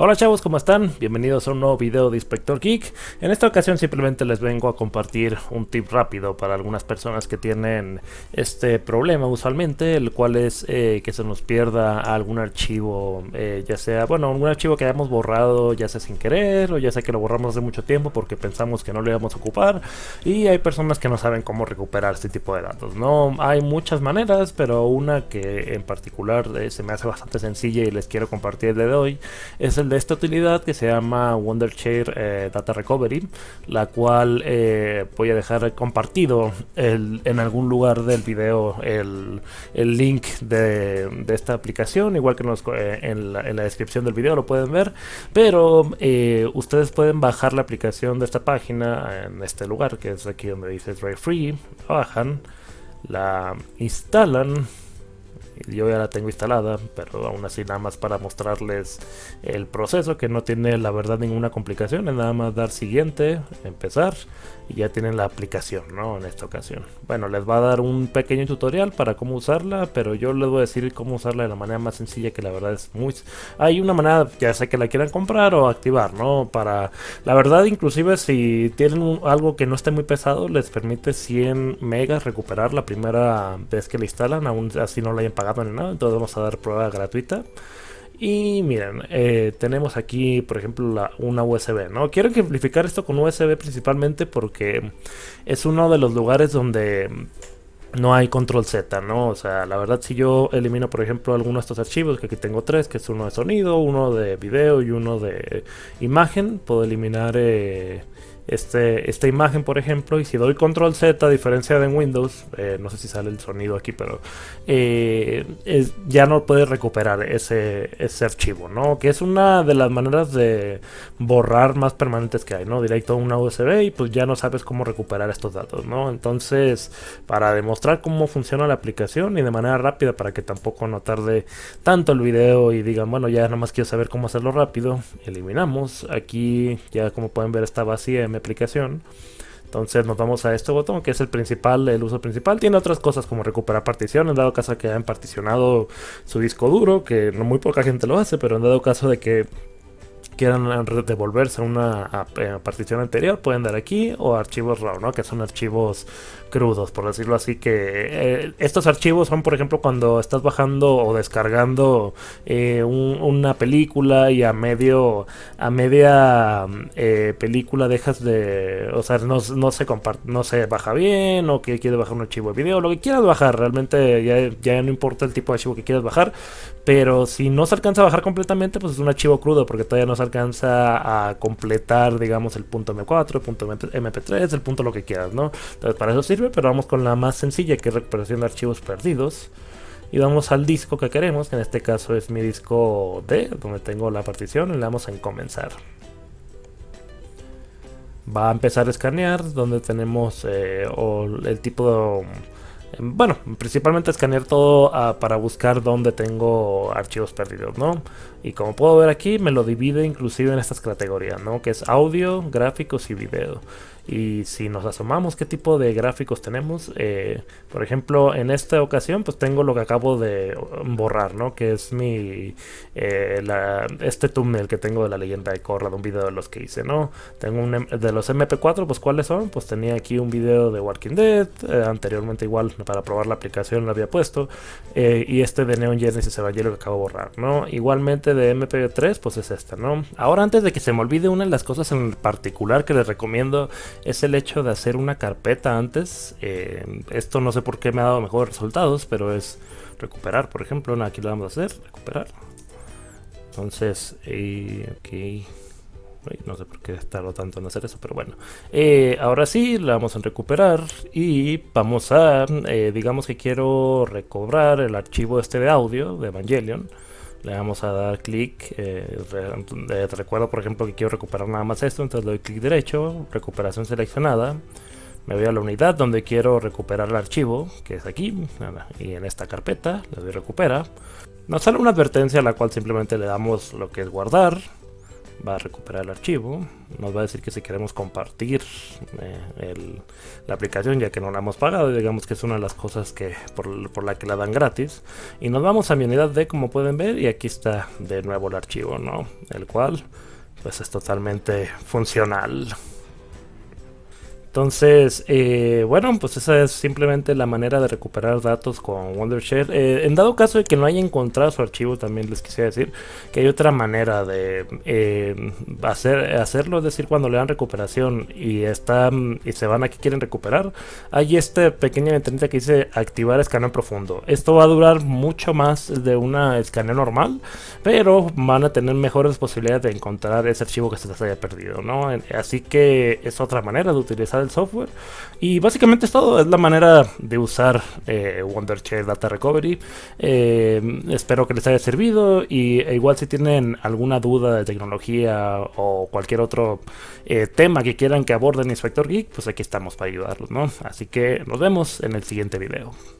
Hola chavos, ¿cómo están? Bienvenidos a un nuevo video de Inspector Geek. En esta ocasión simplemente les vengo a compartir un tip rápido para algunas personas que tienen este problema usualmente, el cual es eh, que se nos pierda algún archivo, eh, ya sea, bueno, algún archivo que hayamos borrado ya sea sin querer o ya sea que lo borramos hace mucho tiempo porque pensamos que no lo íbamos a ocupar y hay personas que no saben cómo recuperar este tipo de datos, ¿no? Hay muchas maneras, pero una que en particular eh, se me hace bastante sencilla y les quiero compartir de hoy es el de esta utilidad que se llama Wondershare eh, Data Recovery, la cual eh, voy a dejar compartido en algún lugar del video el, link de, esta aplicación, igual que eh, en, la, en, la, descripción del video lo pueden ver, pero ustedes pueden bajar la aplicación de esta página en este lugar que es aquí donde dice Drive Free, bajan, la instalan yo ya la tengo instalada, pero aún así nada más para mostrarles el proceso que no tiene la verdad ninguna complicación, es nada más dar siguiente, empezar y ya tienen la aplicación, ¿no? En esta ocasión. Bueno, les va a dar un pequeño tutorial para cómo usarla, pero yo les voy a decir cómo usarla de la manera más sencilla que la verdad es muy... Hay una manera, ya sé que la quieran comprar o activar, ¿no? Para... La verdad, inclusive si tienen algo que no esté muy pesado, les permite 100 megas recuperar la primera vez que la instalan, aún así no la hayan pagado entonces vamos a dar prueba gratuita. Y miren, eh, tenemos aquí, por ejemplo, la, una USB, ¿no? Quiero ejemplificar esto con USB principalmente porque es uno de los lugares donde no hay control Z, ¿no? O sea, la verdad, si yo elimino, por ejemplo, alguno de estos archivos, que aquí tengo tres, que es uno de sonido, uno de video y uno de imagen, puedo eliminar... Eh, este, esta imagen, por ejemplo, y si doy control Z, a diferencia de en Windows, eh, no sé si sale el sonido aquí, pero eh, ya no puedes recuperar ese, ese archivo, ¿no? Que es una de las maneras de borrar más permanentes que hay, ¿no? Directo a una USB y pues ya no sabes cómo recuperar estos datos, ¿no? Entonces, para demostrar cómo funciona la aplicación y de manera rápida para que tampoco no tarde tanto el video y digan, bueno, ya nada más quiero saber cómo hacerlo rápido, eliminamos. Aquí ya como pueden ver está vacía aplicación. Entonces nos vamos a este botón que es el principal, el uso principal. Tiene otras cosas como recuperar particiones, dado caso que hayan particionado su disco duro, que no muy poca gente lo hace, pero en dado caso de que quieran devolverse una eh, partición anterior, pueden dar aquí, o archivos RAW, ¿no? Que son archivos crudos, por decirlo así, que eh, estos archivos son, por ejemplo, cuando estás bajando o descargando eh, una película y a medio, a media película dejas de, o sea, no, se comparte, no se baja bien, o que quieres bajar un archivo de video, lo que quieras bajar, realmente ya, ya no importa el tipo de archivo que quieras bajar, pero si no se alcanza a bajar completamente, pues es un archivo crudo, porque todavía no se alcanza a completar, digamos, el punto M4, el punto MP3, el punto lo que quieras, ¿no? Entonces para eso sirve, pero vamos con la más sencilla que es recuperación de archivos perdidos. Y vamos al disco que queremos, que en este caso es mi disco D, donde tengo la partición, le damos en comenzar va a empezar a escanear donde tenemos eh, el tipo bueno, principalmente escanear todo ah, para buscar dónde tengo archivos perdidos, ¿no? Y como puedo ver aquí, me lo divide inclusive en estas categorías, ¿no? Que es audio, gráficos y video. Y si nos asomamos qué tipo de gráficos tenemos, eh, por ejemplo, en esta ocasión pues tengo lo que acabo de borrar, ¿no? Que es mi, eh, este túnel que tengo de la leyenda de Korra, de un video de los que hice, ¿no? Tengo un, de los MP4, pues ¿cuáles son? Pues tenía aquí un video de Walking Dead, eh, anteriormente igual para probar la aplicación lo había puesto. Eh, y este de Neon Genesis Evangelion que acabo de borrar, ¿no? Igualmente de MP3, pues es esta, ¿no? Ahora, antes de que se me olvide, una de las cosas en particular que les recomiendo es el hecho de hacer una carpeta antes. Eh, esto no sé por qué me ha dado mejores resultados, pero es recuperar, por ejemplo. Aquí lo vamos a hacer, recuperar. Entonces, ok. No sé por qué tardó tanto en hacer eso, pero bueno. Eh, ahora sí, la vamos a recuperar y vamos a, eh, digamos que quiero recobrar el archivo este de audio de Evangelion. Le vamos a dar clic. Eh, recuerdo, por ejemplo, que quiero recuperar nada más esto, entonces le doy clic derecho, recuperación seleccionada. Me voy a la unidad donde quiero recuperar el archivo, que es aquí, y en esta carpeta, le doy recupera. Nos sale una advertencia a la cual simplemente le damos lo que es guardar, va a recuperar el archivo, nos va a decir que si queremos compartir eh, la aplicación ya que no la hemos pagado, digamos que es una de las cosas que por, por, la que la dan gratis. Y nos vamos a mi unidad D como pueden ver y aquí está de nuevo el archivo, ¿no? El cual pues es totalmente funcional. Entonces, eh, bueno, pues esa es simplemente la manera de recuperar datos con Wondershare. Eh, en dado caso de que no haya encontrado su archivo, también les quisiera decir que hay otra manera de eh, hacer, hacerlo. Es decir, cuando le dan recuperación y, están, y se van a que quieren recuperar, hay esta pequeña ventanita que dice activar escaneo profundo. Esto va a durar mucho más de una escaneo normal, pero van a tener mejores posibilidades de encontrar ese archivo que se les haya perdido, ¿no? Así que es otra manera de utilizar del software. Y básicamente es todo, es la manera de usar eh, Wondershare Data Recovery. Eh, espero que les haya servido y e igual si tienen alguna duda de tecnología o cualquier otro eh, tema que quieran que aborden Inspector Geek, pues aquí estamos para ayudarlos, Así que nos vemos en el siguiente video.